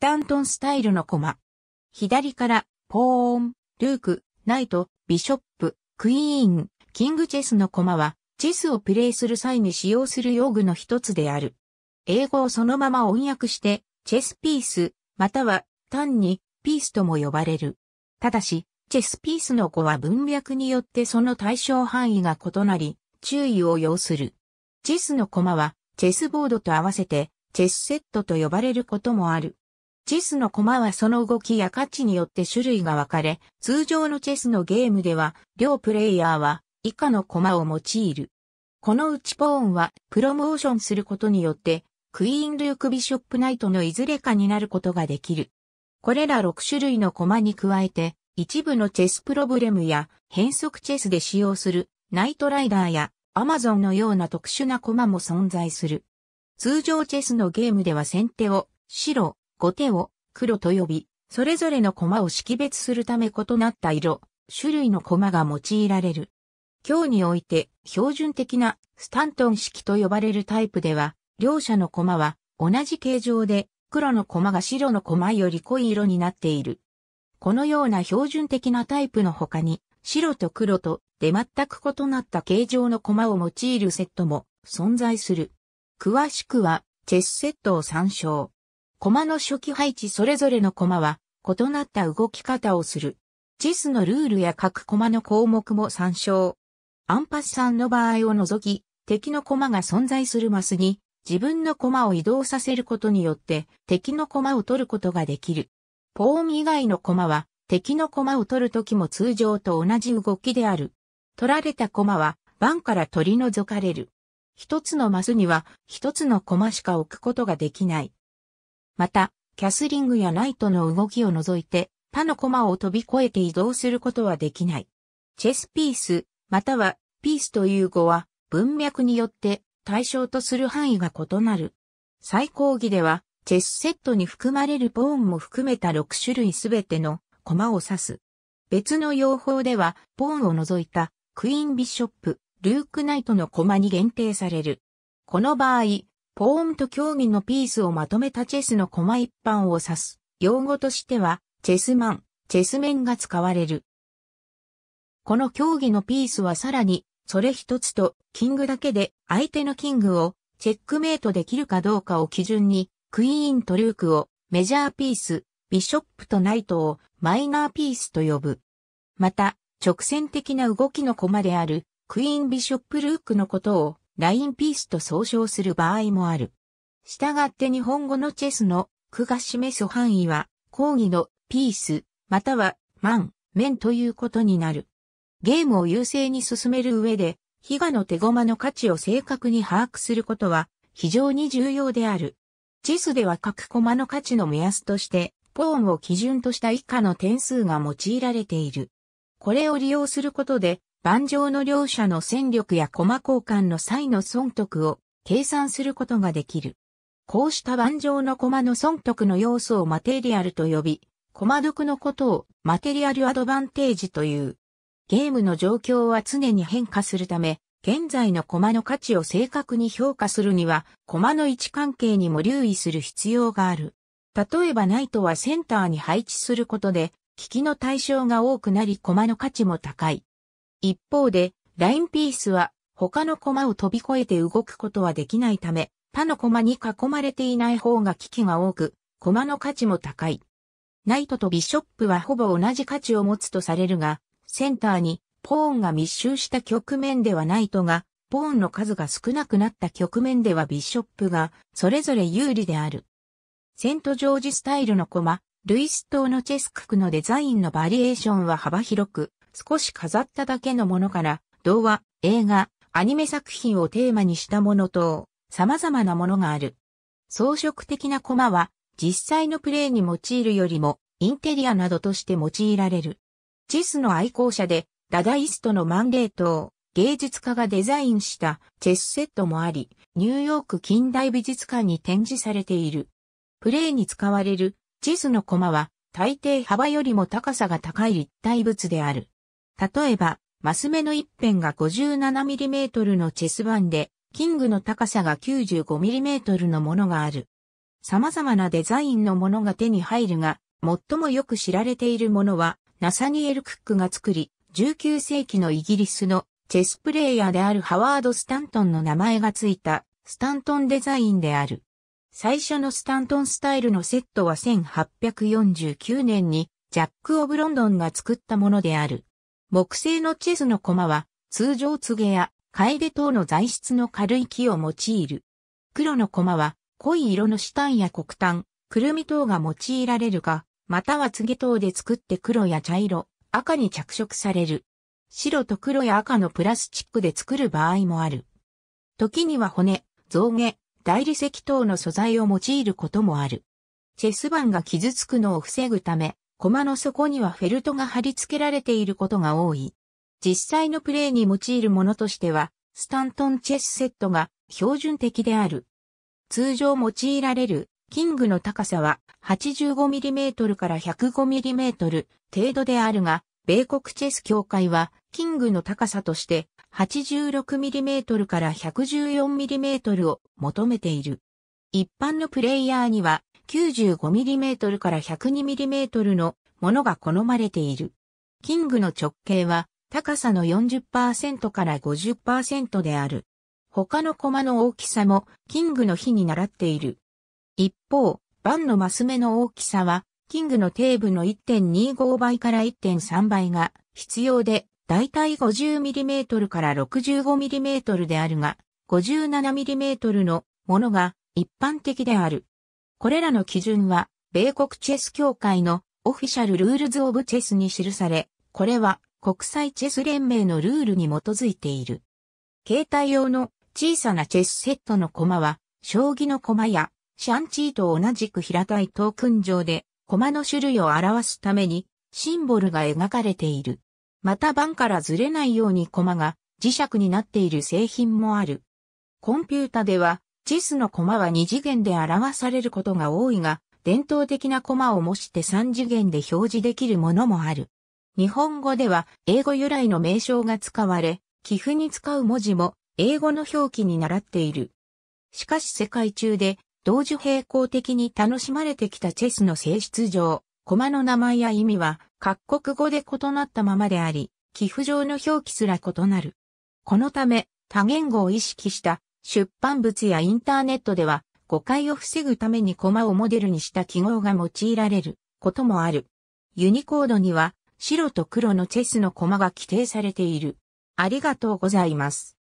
スタントンスタイルのコマ。左から、ポーン、ルーク、ナイト、ビショップ、クイーン、キングチェスのコマは、チェスをプレイする際に使用する用具の一つである。英語をそのまま翻訳して、チェスピース、または単にピースとも呼ばれる。ただし、チェスピースの子は文脈によってその対象範囲が異なり、注意を要する。チェスの駒は、チェスボードと合わせて、チェスセットと呼ばれることもある。チェスの駒はその動きや価値によって種類が分かれ、通常のチェスのゲームでは、両プレイヤーは以下の駒を用いる。このうちポーンはプロモーションすることによって、クイーン・ルーク・ビショップ・ナイトのいずれかになることができる。これら6種類の駒に加えて、一部のチェスプロブレムや変則チェスで使用するナイトライダーやアマゾンのような特殊な駒も存在する。通常チェスのゲームでは先手を白、後手を黒と呼び、それぞれの駒を識別するため異なった色、種類の駒が用いられる。今日において標準的なスタントン式と呼ばれるタイプでは、両者の駒は同じ形状で黒の駒が白の駒より濃い色になっている。このような標準的なタイプの他に、白と黒とで全く異なった形状の駒を用いるセットも存在する。詳しくはチェスセットを参照。駒の初期配置それぞれの駒は異なった動き方をする。チェスのルールや各駒の項目も参照。アンパスさんの場合を除き、敵の駒が存在するマスに自分の駒を移動させることによって敵の駒を取ることができる。ポーン以外の駒は敵の駒を取るときも通常と同じ動きである。取られた駒は盤から取り除かれる。一つのマスには一つの駒しか置くことができない。また、キャスリングやナイトの動きを除いて、他の駒を飛び越えて移動することはできない。チェスピース、またはピースという語は、文脈によって対象とする範囲が異なる。最高義では、チェスセットに含まれるポーンも含めた6種類すべての駒を指す。別の用法では、ポーンを除いたクイーンビショップ、ルークナイトの駒に限定される。この場合、ポーンと競技のピースをまとめたチェスの駒一般を指す。用語としては、チェスマン、チェスメンが使われる。この競技のピースはさらに、それ一つと、キングだけで、相手のキングを、チェックメイトできるかどうかを基準に、クイーンとルークを、メジャーピース、ビショップとナイトを、マイナーピースと呼ぶ。また、直線的な動きの駒である、クイーンビショップルークのことを、ラインピースと総称する場合もある。したがって日本語のチェスの句が示す範囲は、講義のピース、またはマン、面ということになる。ゲームを優勢に進める上で、比嘉の手駒の価値を正確に把握することは非常に重要である。チェスでは各駒の価値の目安として、ポーンを基準とした以下の点数が用いられている。これを利用することで、盤上の両者の戦力や駒交換の際の損得を計算することができる。こうした盤上の駒の損得の要素をマテリアルと呼び、駒得のことをマテリアルアドバンテージという。ゲームの状況は常に変化するため、現在の駒の価値を正確に評価するには、駒の位置関係にも留意する必要がある。例えばナイトはセンターに配置することで、利きの対象が多くなり駒の価値も高い。一方で、ラインピースは他の駒を飛び越えて動くことはできないため、他の駒に囲まれていない方が危機が多く、駒の価値も高い。ナイトとビショップはほぼ同じ価値を持つとされるが、センターにポーンが密集した局面ではナイトが、ポーンの数が少なくなった局面ではビショップが、それぞれ有利である。セントジョージスタイルの駒、ルイス島のチェスクのデザインのバリエーションは幅広く、少し飾っただけのものから、童話、映画、アニメ作品をテーマにしたもの等、様々なものがある。装飾的なコマは、実際のプレイに用いるよりも、インテリアなどとして用いられる。チェスの愛好者で、ダダイストのマンデーを、芸術家がデザインしたチェスセットもあり、ニューヨーク近代美術館に展示されている。プレイに使われるチェスのコマは、大抵幅よりも高さが高い立体物である。例えば、マス目の一辺が 57mm のチェス盤で、キングの高さが 95mm のものがある。様々なデザインのものが手に入るが、最もよく知られているものは、ナサニエル・クックが作り、19世紀のイギリスのチェスプレイヤーであるハワード・スタントンの名前がついた、スタントンデザインである。最初のスタントンスタイルのセットは1849年にジャック・オブ・ロンドンが作ったものである。木製のチェスの駒は、通常ツゲや、カエデ等の材質の軽い木を用いる。黒の駒は、濃い色のシタンや黒炭、くるみ等が用いられるが、またはツゲ等で作って黒や茶色、赤に着色される。白と黒や赤のプラスチックで作る場合もある。時には骨、象牙、大理石等の素材を用いることもある。チェス板が傷つくのを防ぐため、駒の底にはフェルトが貼り付けられていることが多い。実際のプレーに用いるものとしては、スタントンチェスセットが標準的である。通常用いられるキングの高さは 85mm から 105mm 程度であるが、米国チェス協会はキングの高さとして 86mm から 114mm を求めている。一般のプレイヤーには 95mm から 102mm のものが好まれている。キングの直径は高さの40%から50%である。他の駒の大きさもキングの比に倣っている。一方、盤のマス目の大きさは、キングの底部の1.25倍から1.3倍が必要で、だいたい 50mm から 65mm であるが、57mm のものが一般的である。これらの基準は、米国チェス協会のオフィシャルルールズ・オブ・チェスに記され、これは国際チェス連盟のルールに基づいている。携帯用の小さなチェスセットの駒は、将棋の駒やシャンチーと同じく平たいトークン上で、駒の種類を表すために、シンボルが描かれている。また盤からずれないように駒が磁石になっている製品もある。コンピュータでは、チェスの駒は2次元で表されることが多いが、伝統的な駒を模して3次元で表示できるものもある。日本語では英語由来の名称が使われ、寄付に使う文字も英語の表記に習っている。しかし世界中で同時並行的に楽しまれてきたチェスの性質上、駒の名前や意味は各国語で異なったままであり、寄付上の表記すら異なる。このため、多言語を意識した出版物やインターネットでは誤解を防ぐためにコマをモデルにした記号が用いられることもある。ユニコードには白と黒のチェスのコマが規定されている。ありがとうございます。